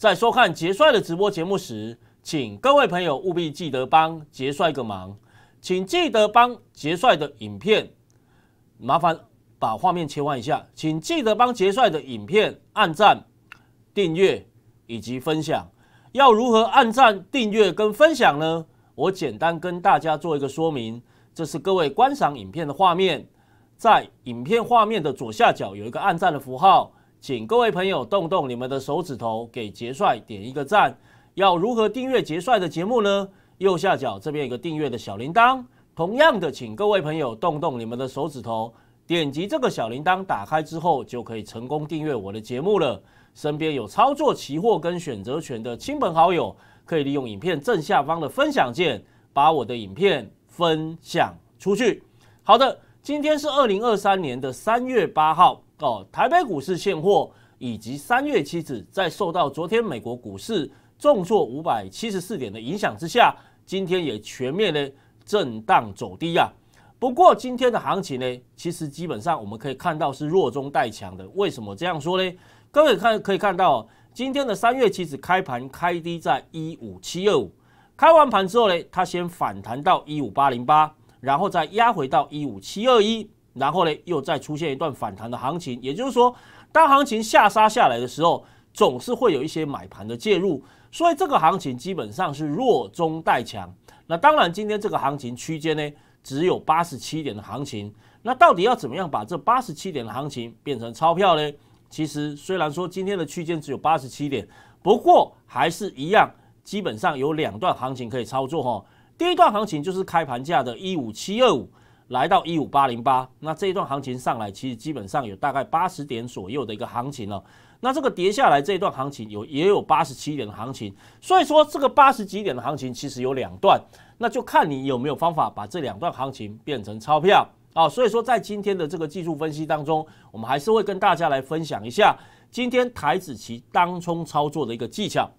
在收看杰帅的直播节目时，请各位朋友务必记得帮杰帅个忙，请记得帮杰帅的影片，麻烦把画面切换一下，请记得帮杰帅的影片按赞、订阅以及分享。要如何按赞、订阅跟分享呢？我简单跟大家做一个说明。这是各位观赏影片的画面，在影片画面的左下角有一个按赞的符号。请各位朋友动动你们的手指头，给杰帅点一个赞。要如何订阅杰帅的节目呢？右下角这边有个订阅的小铃铛。同样的，请各位朋友动动你们的手指头，点击这个小铃铛，打开之后就可以成功订阅我的节目了。身边有操作期货跟选择权的亲朋好友，可以利用影片正下方的分享键，把我的影片分享出去。好的，今天是二零二三年的三月八号。哦，台北股市现货以及三月期指，在受到昨天美国股市重挫五百七十四点的影响之下，今天也全面呢震荡走低啊。不过今天的行情呢，其实基本上我们可以看到是弱中带强的。为什么这样说呢？各位看可以看到，今天的三月期指开盘开低在一五七二五，开完盘之后呢，它先反弹到一五八零八，然后再压回到一五七二一。然后呢，又再出现一段反弹的行情，也就是说，当行情下杀下来的时候，总是会有一些买盘的介入，所以这个行情基本上是弱中带强。那当然，今天这个行情区间呢，只有八十七点的行情。那到底要怎么样把这八十七点的行情变成钞票呢？其实虽然说今天的区间只有八十七点，不过还是一样，基本上有两段行情可以操作哈。第一段行情就是开盘价的一五七二五。来到一五八零八，那这一段行情上来，其实基本上有大概八十点左右的一个行情了。那这个跌下来这一段行情有也有八十七点的行情，所以说这个八十几点的行情其实有两段，那就看你有没有方法把这两段行情变成钞票啊。所以说在今天的这个技术分析当中，我们还是会跟大家来分享一下今天台子期当冲操作的一个技巧。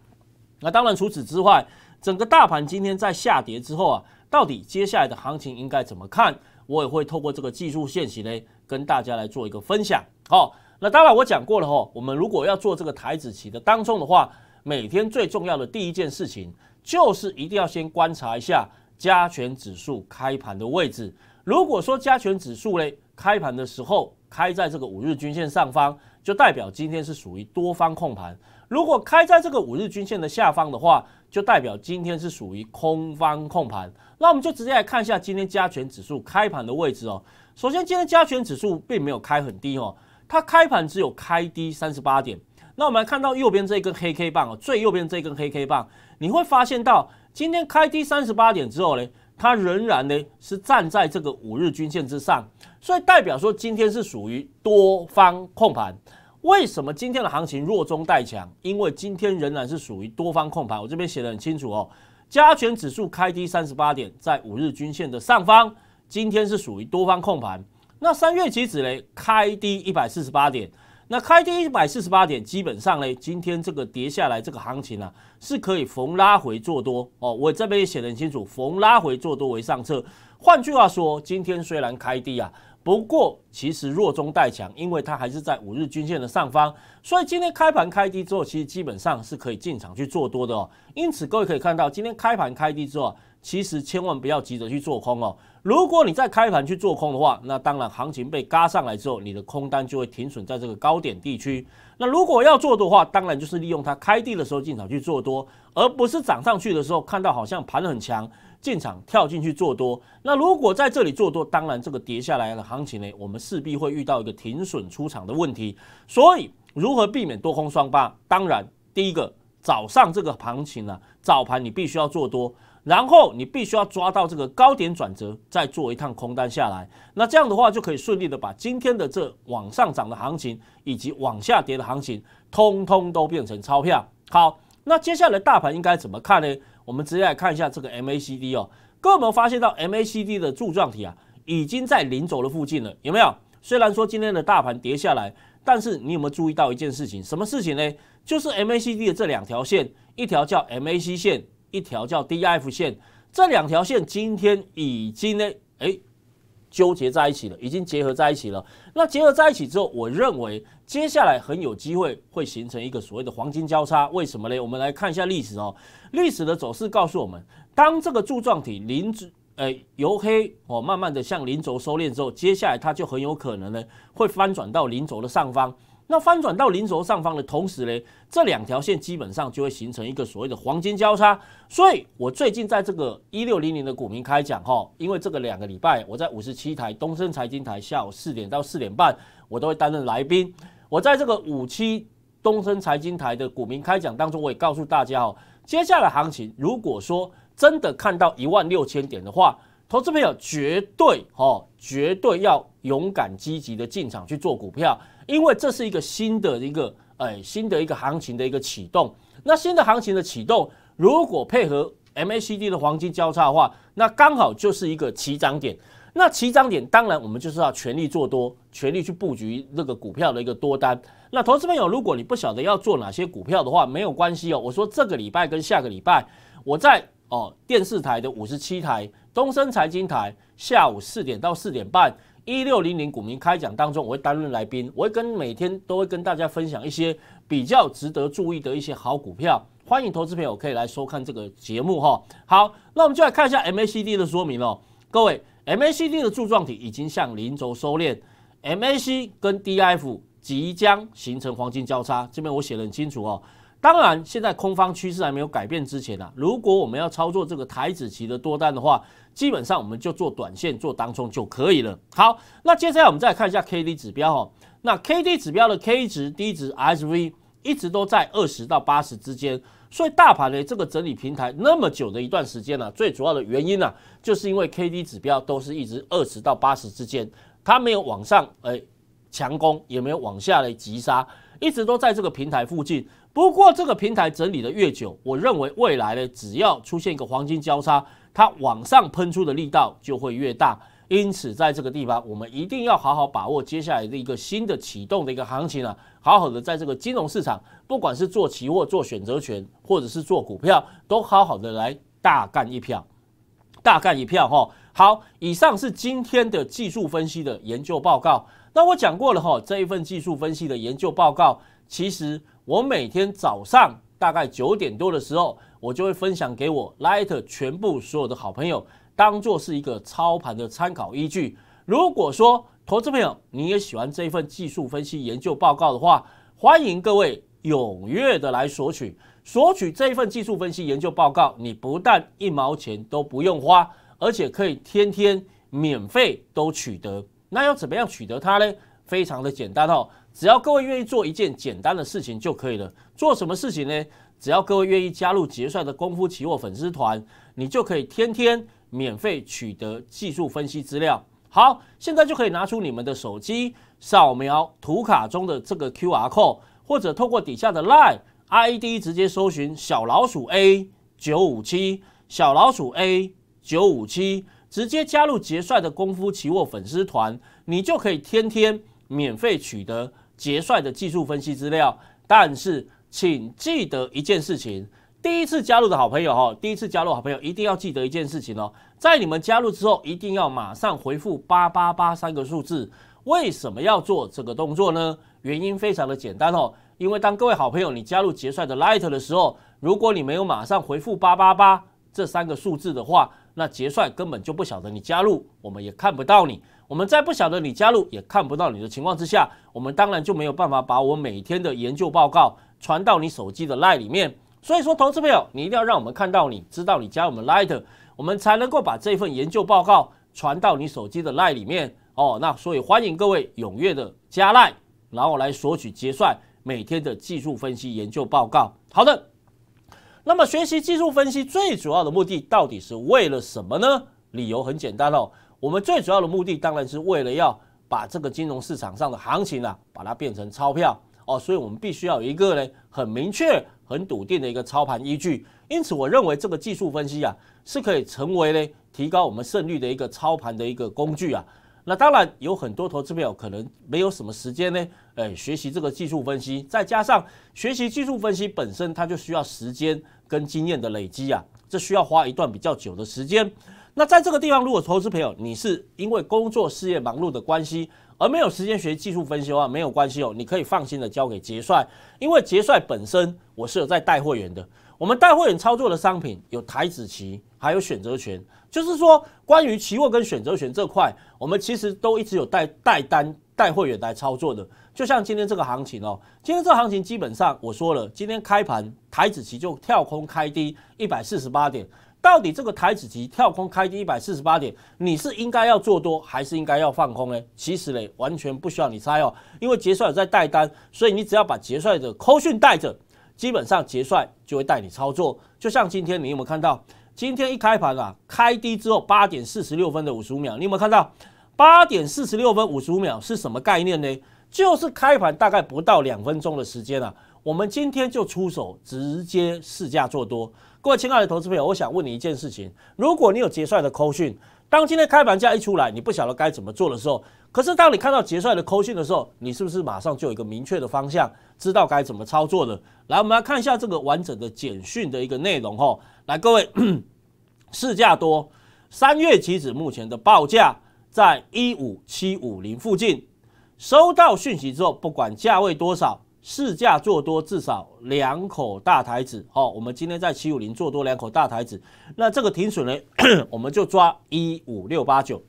那当然除此之外，整个大盘今天在下跌之后啊，到底接下来的行情应该怎么看？我也会透过这个技术线型呢，跟大家来做一个分享。好，那当然我讲过了哈，我们如果要做这个台子棋的当中的话，每天最重要的第一件事情，就是一定要先观察一下加权指数开盘的位置。如果说加权指数呢，开盘的时候开在这个五日均线上方。就代表今天是属于多方控盘。如果开在这个五日均线的下方的话，就代表今天是属于空方控盘。那我们就直接来看一下今天加权指数开盘的位置哦。首先，今天加权指数并没有开很低哦，它开盘只有开低三十八点。那我们来看到右边这一根黑 K 棒哦，最右边这一根黑 K 棒，你会发现到今天开低三十八点之后呢？它仍然呢是站在这个五日均线之上，所以代表说今天是属于多方控盘。为什么今天的行情弱中带强？因为今天仍然是属于多方控盘。我这边写得很清楚哦，加权指数开低三十八点，在五日均线的上方，今天是属于多方控盘。那三月期指呢，开低一百四十八点。那开低一百四十八点，基本上呢，今天这个跌下来这个行情啊，是可以逢拉回做多哦。我这边也写得很清楚，逢拉回做多为上策。换句话说，今天虽然开低啊，不过其实弱中带强，因为它还是在五日均线的上方，所以今天开盘开低之后，其实基本上是可以进场去做多的哦。因此，各位可以看到，今天开盘开低之后。其实千万不要急着去做空哦。如果你在开盘去做空的话，那当然行情被嘎上来之后，你的空单就会停损在这个高点地区。那如果要做的话，当然就是利用它开低的时候进场去做多，而不是涨上去的时候看到好像盘很强进场跳进去做多。那如果在这里做多，当然这个跌下来的行情呢，我们势必会遇到一个停损出场的问题。所以如何避免多空双八？当然，第一个早上这个行情呢，早盘你必须要做多。然后你必须要抓到这个高点转折，再做一趟空单下来，那这样的话就可以顺利的把今天的这往上涨的行情以及往下跌的行情，通通都变成钞票。好，那接下来大盘应该怎么看呢？我们直接来看一下这个 MACD 哦，各位有没有发现到 MACD 的柱状体啊，已经在零轴的附近了？有没有？虽然说今天的大盘跌下来，但是你有没有注意到一件事情？什么事情呢？就是 MACD 的这两条线，一条叫 MAC 线。一条叫 D F 线，这两条线今天已经呢，哎，纠结在一起了，已经结合在一起了。那结合在一起之后，我认为接下来很有机会会形成一个所谓的黄金交叉。为什么呢？我们来看一下历史哦，历史的走势告诉我们，当这个柱状体零轴，呃，由黑哦，慢慢的向零轴收敛之后，接下来它就很有可能呢，会翻转到零轴的上方。那翻转到零轴上方的同时呢，这两条线基本上就会形成一个所谓的黄金交叉。所以我最近在这个一六零零的股民开讲哈，因为这个两个礼拜我在五十七台东升财经台下午四点到四点半，我都会担任来宾。我在这个五七东升财经台的股民开讲当中，我也告诉大家哦，接下来行情如果说真的看到一万六千点的话。投资朋友绝对哦，绝对要勇敢积极的进场去做股票，因为这是一个新的一个哎，新的一个行情的一个启动。那新的行情的启动，如果配合 MACD 的黄金交叉的话，那刚好就是一个起涨点。那起涨点，当然我们就是要全力做多，全力去布局那个股票的一个多单。那投资朋友，如果你不晓得要做哪些股票的话，没有关系哦。我说这个礼拜跟下个礼拜，我在哦电视台的五十七台。东森财经台下午四点到四点半，一六零零股民开讲当中，我会担任来宾，我会跟每天都会跟大家分享一些比较值得注意的一些好股票，欢迎投资朋友可以来收看这个节目哈。好，那我们就来看一下 MACD 的说明哦，各位，MACD 的柱状体已经向零轴收敛，MAC 跟 DF 即将形成黄金交叉，这边我写的很清楚哦。当然，现在空方趋势还没有改变之前呢，如果我们要操作这个台子期的多单的话，基本上我们就做短线做当冲就可以了。好，那接下来我们再看一下 K D 指标哈。那 K D 指标的 K 值、低值、S V 一直都在二十到八十之间，所以大盘的这个整理平台那么久的一段时间呢，最主要的原因呢，就是因为 K D 指标都是一直二十到八十之间，它没有往上诶强攻，也没有往下来急杀，一直都在这个平台附近。不过这个平台整理的越久，我认为未来呢，只要出现一个黄金交叉，它往上喷出的力道就会越大。因此，在这个地方，我们一定要好好把握接下来的一个新的启动的一个行情啊，好好的在这个金融市场，不管是做期货、做选择权，或者是做股票，都好好的来大干一票，大干一票哈。好，以上是今天的技术分析的研究报告。那我讲过了哈，这一份技术分析的研究报告，其实。我每天早上大概九点多的时候，我就会分享给我 Light 全部所有的好朋友，当做是一个操盘的参考依据。如果说投资朋友你也喜欢这一份技术分析研究报告的话，欢迎各位踊跃的来索取。索取这一份技术分析研究报告，你不但一毛钱都不用花，而且可以天天免费都取得。那要怎么样取得它呢？非常的简单哦，只要各位愿意做一件简单的事情就可以了。做什么事情呢？只要各位愿意加入杰帅的功夫期货粉丝团，你就可以天天免费取得技术分析资料。好，现在就可以拿出你们的手机，扫描图卡中的这个 Q R code，或者透过底下的 Line ID 直接搜寻小老鼠 A 九五七，小老鼠 A 九五七，直接加入杰帅的功夫期货粉丝团，你就可以天天。免费取得杰帅的技术分析资料，但是请记得一件事情：第一次加入的好朋友哈，第一次加入好朋友一定要记得一件事情哦，在你们加入之后，一定要马上回复八八八三个数字。为什么要做这个动作呢？原因非常的简单哦，因为当各位好朋友你加入杰帅的 Light 的时候，如果你没有马上回复八八八这三个数字的话，那杰帅根本就不晓得你加入，我们也看不到你。我们在不晓得你加入，也看不到你的情况之下，我们当然就没有办法把我每天的研究报告传到你手机的 Line 里面。所以说，投资朋友，你一定要让我们看到，你知道你加我们赖的，我们才能够把这份研究报告传到你手机的 Line 里面哦。那所以欢迎各位踊跃的加 Line，然后来索取结算每天的技术分析研究报告。好的，那么学习技术分析最主要的目的到底是为了什么呢？理由很简单哦。我们最主要的目的当然是为了要把这个金融市场上的行情啊，把它变成钞票哦，所以我们必须要有一个呢很明确、很笃定的一个操盘依据。因此，我认为这个技术分析啊是可以成为呢提高我们胜率的一个操盘的一个工具啊。那当然有很多投资朋友可能没有什么时间呢，哎，学习这个技术分析，再加上学习技术分析本身，它就需要时间跟经验的累积啊，这需要花一段比较久的时间。那在这个地方，如果投资朋友你是因为工作事业忙碌的关系而没有时间学技术分析的话，没有关系哦，你可以放心的交给杰帅，因为杰帅本身我是有在带会员的。我们带会员操作的商品有台子期，还有选择权，就是说关于期货跟选择权这块，我们其实都一直有带带单带会员来操作的。就像今天这个行情哦，今天这个行情基本上我说了，今天开盘台子期就跳空开低一百四十八点。到底这个台子期跳空开低一百四十八点，你是应该要做多还是应该要放空呢？其实呢，完全不需要你猜哦，因为结算有在带单，所以你只要把结算的扣讯带着，基本上结算就会带你操作。就像今天，你有没有看到？今天一开盘啊，开低之后八点四十六分的五十五秒，你有没有看到？八点四十六分五十五秒是什么概念呢？就是开盘大概不到两分钟的时间啊，我们今天就出手，直接试价做多。各位亲爱的投资朋友，我想问你一件事情：如果你有结算的扣讯，当今天开盘价一出来，你不晓得该怎么做的时候，可是当你看到结算的扣讯的时候，你是不是马上就有一个明确的方向，知道该怎么操作的？来，我们来看一下这个完整的简讯的一个内容哈。来，各位，市价多，三月期指目前的报价在一五七五零附近。收到讯息之后，不管价位多少。市价做多至少两口大台子，哦，我们今天在七五零做多两口大台子，那这个停损呢，我们就抓一五六八九。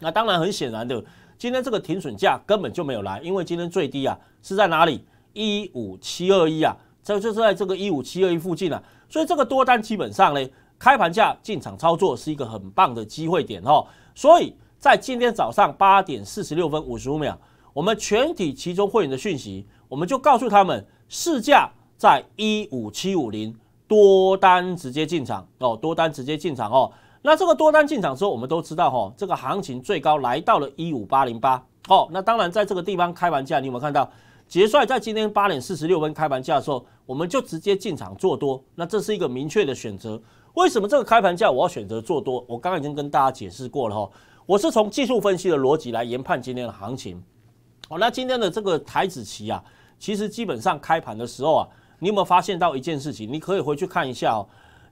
那当然很显然的，今天这个停损价根本就没有来，因为今天最低啊是在哪里？一五七二一啊，这就是在这个一五七二一附近啊，所以这个多单基本上呢，开盘价进场操作是一个很棒的机会点哦。所以在今天早上八点四十六分五十五秒，我们全体其中会员的讯息。我们就告诉他们市价在一五七五零，多单直接进场哦，多单直接进场哦。那这个多单进场之后，我们都知道哈，这个行情最高来到了一五八零八哦。那当然，在这个地方开盘价，你有没有看到结算在今天八点四十六分开盘价的时候，我们就直接进场做多。那这是一个明确的选择。为什么这个开盘价我要选择做多？我刚刚已经跟大家解释过了哈，我是从技术分析的逻辑来研判今天的行情。好，那今天的这个台子棋啊。其实基本上开盘的时候啊，你有没有发现到一件事情？你可以回去看一下哦，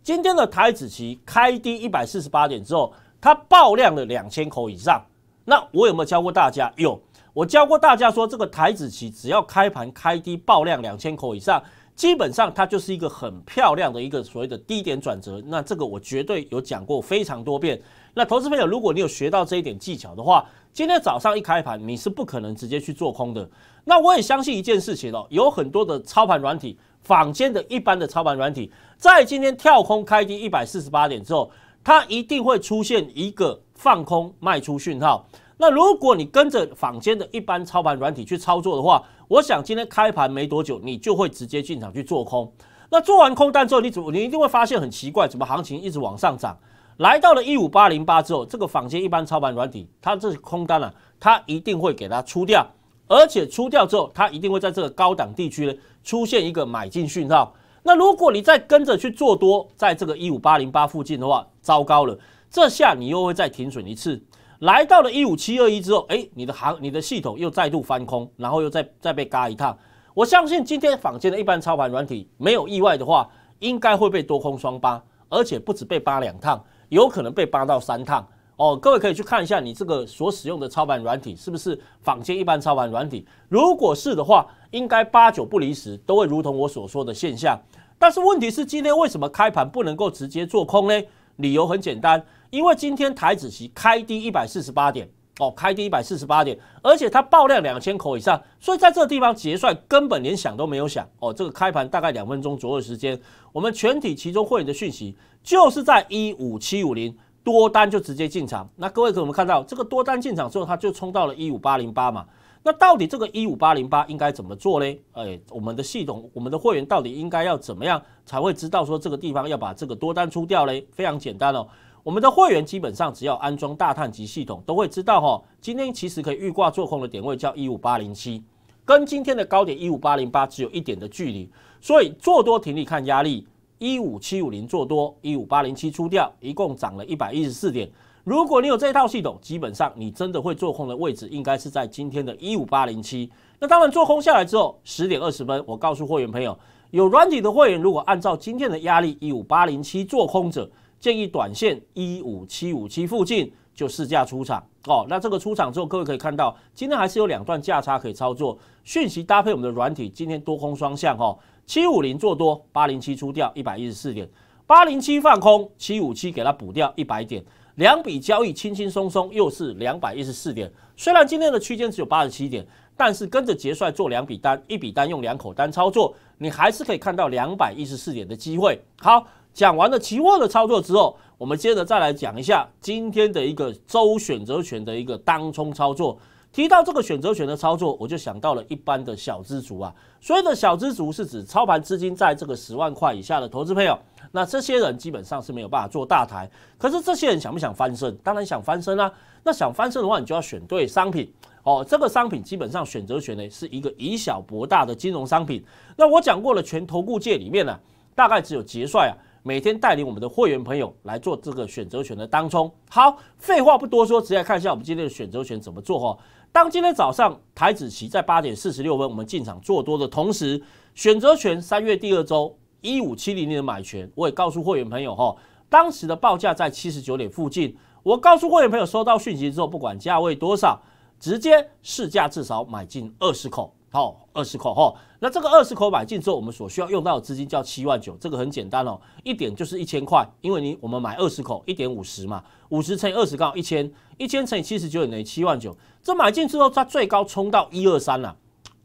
今天的台子期开低一百四十八点之后，它爆量了两千口以上。那我有没有教过大家？有，我教过大家说，这个台子期只要开盘开低爆量两千口以上，基本上它就是一个很漂亮的一个所谓的低点转折。那这个我绝对有讲过非常多遍。那投资朋友，如果你有学到这一点技巧的话，今天早上一开盘，你是不可能直接去做空的。那我也相信一件事情哦，有很多的操盘软体，坊间的一般的操盘软体，在今天跳空开低一百四十八点之后，它一定会出现一个放空卖出讯号。那如果你跟着坊间的一般操盘软体去操作的话，我想今天开盘没多久，你就会直接进场去做空。那做完空单之后，你怎么你一定会发现很奇怪，怎么行情一直往上涨？来到了一五八零八之后，这个坊间一般操盘软体，它这是空单啊，它一定会给它出掉，而且出掉之后，它一定会在这个高档地区出现一个买进讯号。那如果你再跟着去做多，在这个一五八零八附近的话，糟糕了，这下你又会再停损一次。来到了一五七二一之后，哎，你的行，你的系统又再度翻空，然后又再再被嘎一趟。我相信今天坊间的一般操盘软体没有意外的话，应该会被多空双八，而且不止被八两趟。有可能被扒到三趟哦，各位可以去看一下你这个所使用的操盘软体是不是仿间一般操盘软体，如果是的话，应该八九不离十都会如同我所说的现象。但是问题是今天为什么开盘不能够直接做空呢？理由很简单，因为今天台指期开低一百四十八点。哦，开跌一百四十八点，而且它爆量两千口以上，所以在这个地方结算根本连想都没有想。哦，这个开盘大概两分钟左右时间，我们全体其中会员的讯息就是在一五七五零多单就直接进场。那各位，我们看到这个多单进场之后，它就冲到了一五八零八嘛。那到底这个一五八零八应该怎么做嘞？哎，我们的系统，我们的会员到底应该要怎么样才会知道说这个地方要把这个多单出掉嘞？非常简单哦。我们的会员基本上只要安装大探级系统，都会知道哈。今天其实可以预挂做空的点位叫一五八零七，跟今天的高点一五八零八只有一点的距离。所以做多停利看压力一五七五零，做多一五八零七出掉，一共涨了一百一十四点。如果你有这套系统，基本上你真的会做空的位置应该是在今天的一五八零七。那当然做空下来之后，十点二十分，我告诉会员朋友，有软体的会员如果按照今天的压力一五八零七做空者。建议短线一五七五七附近就试驾出场哦。那这个出场之后，各位可以看到，今天还是有两段价差可以操作。讯息搭配我们的软体，今天多空双向哦，七五零做多，八零七出掉一百一十四点，八零七放空，七五七给它补掉一百点，两笔交易轻轻松松又是两百一十四点。虽然今天的区间只有八十七点，但是跟着结算做两笔单，一笔单用两口单操作，你还是可以看到两百一十四点的机会。好。讲完了期货的操作之后，我们接着再来讲一下今天的一个周选择权的一个当冲操作。提到这个选择权的操作，我就想到了一般的小资族啊。所谓的小资族是指操盘资金在这个十万块以下的投资朋友。那这些人基本上是没有办法做大台，可是这些人想不想翻身？当然想翻身啊。那想翻身的话，你就要选对商品哦。这个商品基本上选择权呢是一个以小博大的金融商品。那我讲过了，全投顾界里面呢，大概只有杰帅啊。每天带领我们的会员朋友来做这个选择权的当冲。好，废话不多说，直接看一下我们今天的选择权怎么做哈。当今天早上台子期在八点四十六分我们进场做多的同时，选择权三月第二周一五七零零的买权，我也告诉会员朋友哈，当时的报价在七十九点附近。我告诉会员朋友，收到讯息之后，不管价位多少，直接市价至少买进二十口。哦，二十口哦，那这个二十口买进之后，我们所需要用到的资金叫七万九，这个很简单哦，一点就是一千块，因为你我们买二十口，一点五十嘛，五十乘以二十刚好一千，一千乘以七十九等于七万九。这买进之后，它最高冲到一二三了，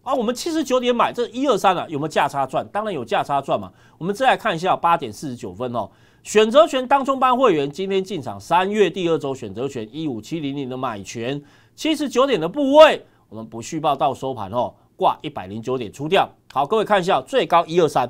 啊，我们七十九点买这一二三了，有没有价差赚？当然有价差赚嘛。我们再来看一下八点四十九分哦，选择权当中班会员今天进场三月第二周选择权一五七零零的买权七十九点的部位，我们不续报到收盘哦。挂一百零九点出掉，好，各位看一下，最高一二三，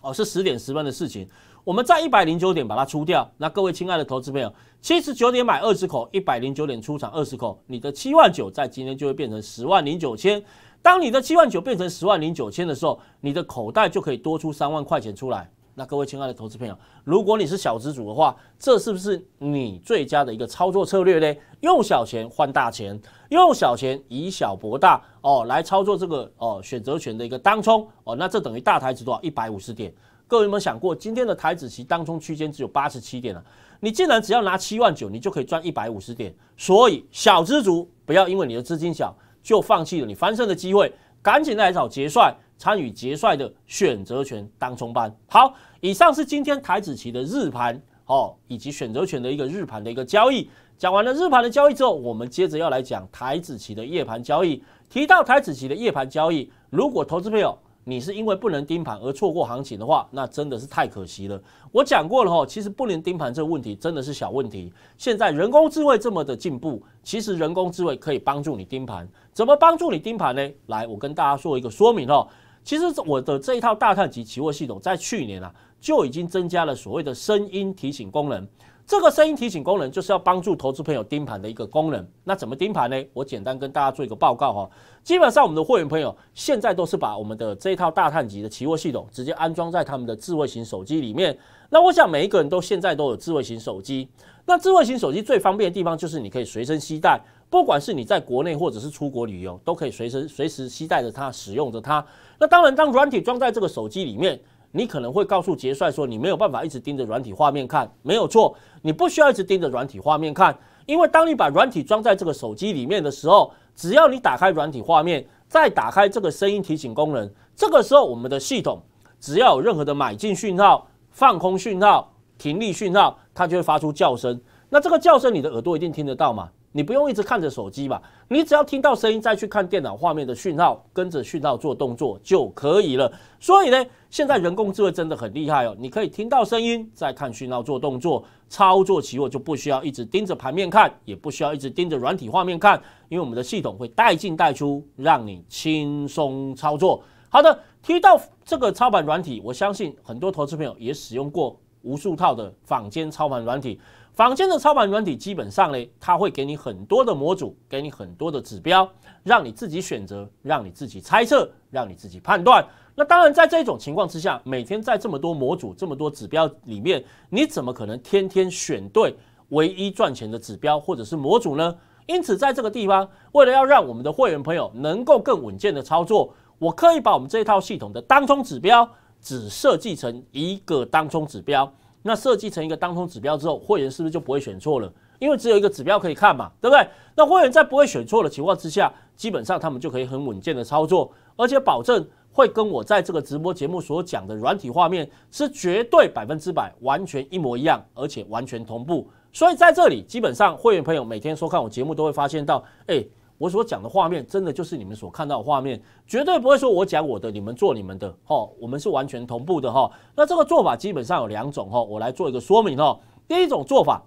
哦，是十点十分的事情。我们在一百零九点把它出掉，那各位亲爱的投资朋友，七十九点买二十口，一百零九点出场二十口，你的七万九在今天就会变成十万零九千。当你的七万九变成十万零九千的时候，你的口袋就可以多出三万块钱出来。那各位亲爱的投资朋友，如果你是小资主的话，这是不是你最佳的一个操作策略呢？用小钱换大钱，用小钱以小博大哦，来操作这个哦选择权的一个当冲哦，那这等于大台指多少一百五十点？各位有没有想过，今天的台子期当冲区间只有八十七点了？你竟然只要拿七万九，你就可以赚一百五十点？所以小资主不要因为你的资金小就放弃了你翻身的机会，赶紧来找结算。参与结算的选择权当冲班好，以上是今天台子期的日盘哦，以及选择权的一个日盘的一个交易。讲完了日盘的交易之后，我们接着要来讲台子期的夜盘交易。提到台子期的夜盘交易，如果投资朋友你是因为不能盯盘而错过行情的话，那真的是太可惜了。我讲过了哈，其实不能盯盘这个问题真的是小问题。现在人工智慧这么的进步，其实人工智慧可以帮助你盯盘。怎么帮助你盯盘呢？来，我跟大家做一个说明哦。其实我的这一套大探级起卧系统，在去年啊就已经增加了所谓的声音提醒功能。这个声音提醒功能就是要帮助投资朋友盯盘的一个功能。那怎么盯盘呢？我简单跟大家做一个报告哈。基本上我们的会员朋友现在都是把我们的这一套大探级的起卧系统直接安装在他们的智慧型手机里面。那我想每一个人都现在都有智慧型手机。那智慧型手机最方便的地方就是你可以随身携带，不管是你在国内或者是出国旅游，都可以随身随时携带着它，使用着它。那当然，当软体装在这个手机里面，你可能会告诉杰帅说，你没有办法一直盯着软体画面看。没有错，你不需要一直盯着软体画面看，因为当你把软体装在这个手机里面的时候，只要你打开软体画面，再打开这个声音提醒功能，这个时候我们的系统只要有任何的买进讯号、放空讯号、停利讯号，它就会发出叫声。那这个叫声，你的耳朵一定听得到嘛？你不用一直看着手机吧，你只要听到声音，再去看电脑画面的讯号，跟着讯号做动作就可以了。所以呢，现在人工智能真的很厉害哦，你可以听到声音，再看讯号做动作，操作起我就不需要一直盯着盘面看，也不需要一直盯着软体画面看，因为我们的系统会带进带出，让你轻松操作。好的，提到这个操盘软体，我相信很多投资朋友也使用过无数套的坊间操盘软体。房间的操盘软体基本上呢，它会给你很多的模组，给你很多的指标，让你自己选择，让你自己猜测，让你自己判断。那当然，在这种情况之下，每天在这么多模组、这么多指标里面，你怎么可能天天选对唯一赚钱的指标或者是模组呢？因此，在这个地方，为了要让我们的会员朋友能够更稳健的操作，我可以把我们这一套系统的当冲指标只设计成一个当冲指标。那设计成一个当冲指标之后，会员是不是就不会选错了？因为只有一个指标可以看嘛，对不对？那会员在不会选错的情况之下，基本上他们就可以很稳健的操作，而且保证会跟我在这个直播节目所讲的软体画面是绝对百分之百完全一模一样，而且完全同步。所以在这里，基本上会员朋友每天收看我节目都会发现到，哎。我所讲的画面，真的就是你们所看到的画面，绝对不会说我讲我的，你们做你们的，哈，我们是完全同步的，哈。那这个做法基本上有两种，哈，我来做一个说明，哈。第一种做法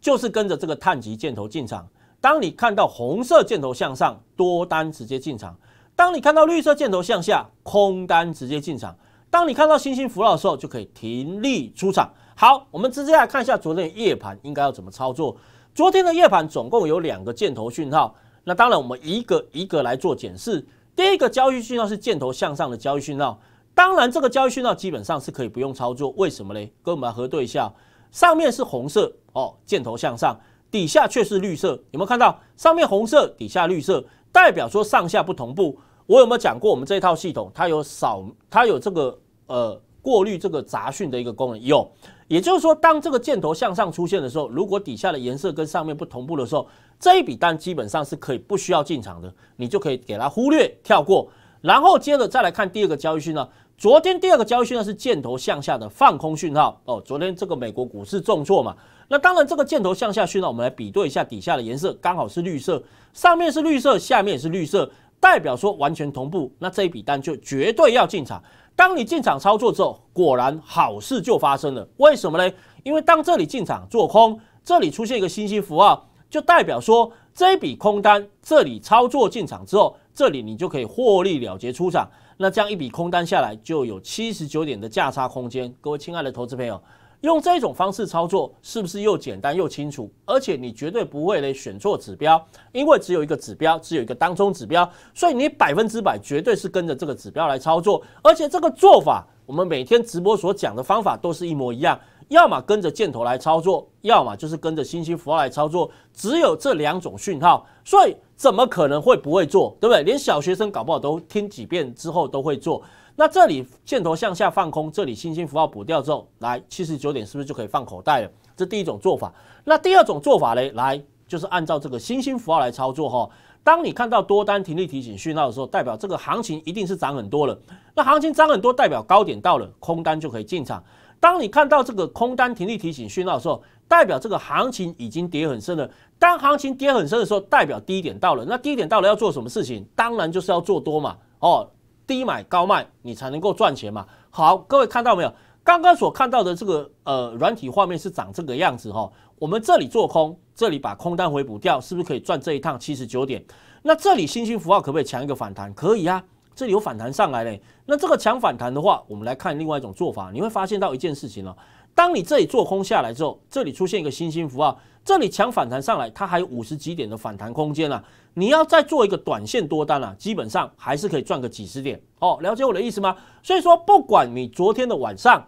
就是跟着这个碳极箭头进场，当你看到红色箭头向上，多单直接进场；当你看到绿色箭头向下，空单直接进场；当你看到星星浮了的时候，就可以停利出场。好，我们直接来看一下昨天夜盘应该要怎么操作。昨天的夜盘总共有两个箭头讯号，那当然我们一个一个来做检视。第一个交易讯号是箭头向上的交易讯号，当然这个交易讯号基本上是可以不用操作。为什么呢？跟我们核对一下，上面是红色哦，箭头向上，底下却是绿色，有没有看到？上面红色，底下绿色，代表说上下不同步。我有没有讲过我们这套系统，它有扫，它有这个呃过滤这个杂讯的一个功能？有。也就是说，当这个箭头向上出现的时候，如果底下的颜色跟上面不同步的时候，这一笔单基本上是可以不需要进场的，你就可以给它忽略跳过。然后接着再来看第二个交易讯号，昨天第二个交易讯号是箭头向下的放空讯号。哦，昨天这个美国股市重挫嘛，那当然这个箭头向下讯号，我们来比对一下底下的颜色，刚好是绿色，上面是绿色，下面也是绿色，代表说完全同步，那这一笔单就绝对要进场。当你进场操作之后，果然好事就发生了。为什么呢？因为当这里进场做空，这里出现一个星息符号，就代表说这笔空单，这里操作进场之后，这里你就可以获利了结出场。那这样一笔空单下来，就有七十九点的价差空间。各位亲爱的投资朋友。用这种方式操作，是不是又简单又清楚？而且你绝对不会嘞选错指标，因为只有一个指标，只有一个当中指标，所以你百分之百绝对是跟着这个指标来操作。而且这个做法，我们每天直播所讲的方法都是一模一样，要么跟着箭头来操作，要么就是跟着星星符号来操作，只有这两种讯号，所以怎么可能会不会做？对不对？连小学生搞不好都听几遍之后都会做。那这里箭头向下放空，这里星星符号补掉之后，来七十九点是不是就可以放口袋了？这第一种做法。那第二种做法呢？来就是按照这个星星符号来操作哈。当你看到多单停利提醒讯号的时候，代表这个行情一定是涨很多了。那行情涨很多，代表高点到了，空单就可以进场。当你看到这个空单停利提醒讯号的时候，代表这个行情已经跌很深了。当行情跌很深的时候，代表低点到了。那低点到了要做什么事情？当然就是要做多嘛。哦。低买高卖，你才能够赚钱嘛。好，各位看到没有？刚刚所看到的这个呃软体画面是长这个样子哈。我们这里做空，这里把空单回补掉，是不是可以赚这一趟七十九点？那这里星星符号可不可以强一个反弹？可以啊，这里有反弹上来嘞。那这个强反弹的话，我们来看另外一种做法，你会发现到一件事情了。当你这里做空下来之后，这里出现一个星星符号，这里强反弹上来，它还有五十几点的反弹空间呢。你要再做一个短线多单啊，基本上还是可以赚个几十点哦。了解我的意思吗？所以说，不管你昨天的晚上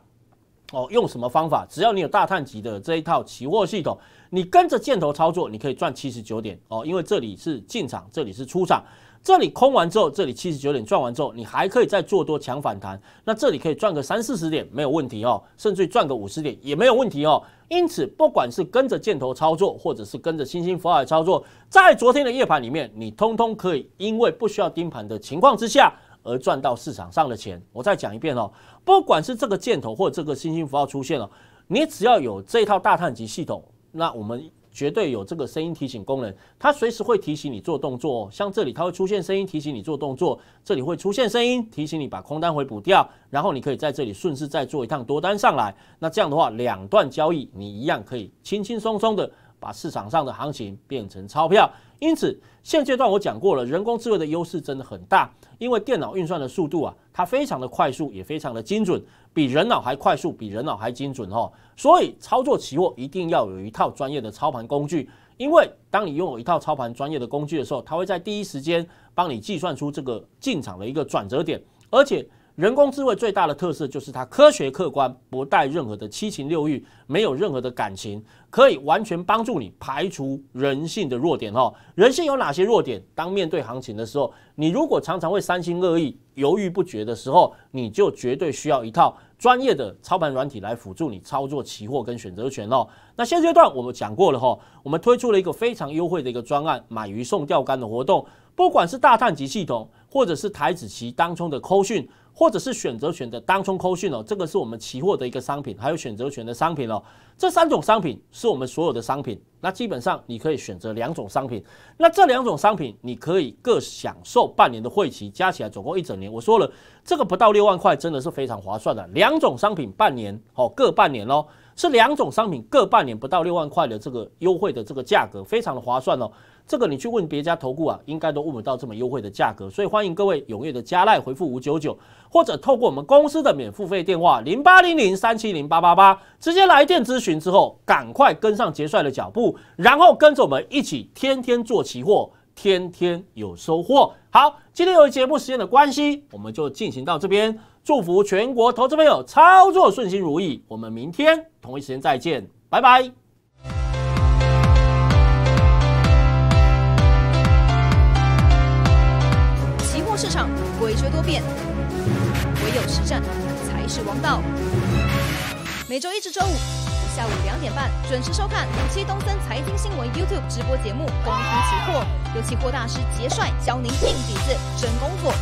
哦用什么方法，只要你有大探级的这一套期货系统，你跟着箭头操作，你可以赚七十九点哦。因为这里是进场，这里是出场。这里空完之后，这里七十九点赚完之后，你还可以再做多强反弹，那这里可以赚个三四十点没有问题哦，甚至赚个五十点也没有问题哦。因此，不管是跟着箭头操作，或者是跟着星星符号操作，在昨天的夜盘里面，你通通可以，因为不需要盯盘的情况之下，而赚到市场上的钱。我再讲一遍哦，不管是这个箭头或这个星星符号出现了，你只要有这套大探级系统，那我们。绝对有这个声音提醒功能，它随时会提醒你做动作。哦。像这里，它会出现声音提醒你做动作；这里会出现声音提醒你把空单回补掉，然后你可以在这里顺势再做一趟多单上来。那这样的话，两段交易你一样可以轻轻松松的。把市场上的行情变成钞票，因此现阶段我讲过了，人工智能的优势真的很大，因为电脑运算的速度啊，它非常的快速，也非常的精准，比人脑还快速，比人脑还精准哦。所以操作期货一定要有一套专业的操盘工具，因为当你拥有一套操盘专业的工具的时候，它会在第一时间帮你计算出这个进场的一个转折点，而且。人工智慧最大的特色就是它科学客观，不带任何的七情六欲，没有任何的感情，可以完全帮助你排除人性的弱点。哈，人性有哪些弱点？当面对行情的时候，你如果常常会三心二意、犹豫不决的时候，你就绝对需要一套专业的操盘软体来辅助你操作期货跟选择权哦。那现阶段我们讲过了哈，我们推出了一个非常优惠的一个专案，买鱼送钓竿的活动。不管是大探级系统，或者是台子期当中的扣讯。或者是选择权的当冲扣讯哦，这个是我们期货的一个商品，还有选择权的商品哦，这三种商品是我们所有的商品。那基本上你可以选择两种商品，那这两种商品你可以各享受半年的会期，加起来总共一整年。我说了，这个不到六万块真的是非常划算的。两种商品半年，好，各半年哦，是两种商品各半年不到六万块的这个优惠的这个价格，非常的划算哦。这个你去问别家投顾啊，应该都问不到这么优惠的价格，所以欢迎各位踊跃的加赖回复五九九，或者透过我们公司的免付费电话零八零零三七零八八八直接来电咨询，之后赶快跟上杰帅的脚步，然后跟着我们一起天天做期货，天天有收获。好，今天由于节目时间的关系，我们就进行到这边，祝福全国投资朋友操作顺心如意，我们明天同一时间再见，拜拜。才是王道。每周一至周五下午两点半准时收看五七东森财经新闻 YouTube 直播节目《公夫期货》，由期货大师杰帅教您硬底子真功夫。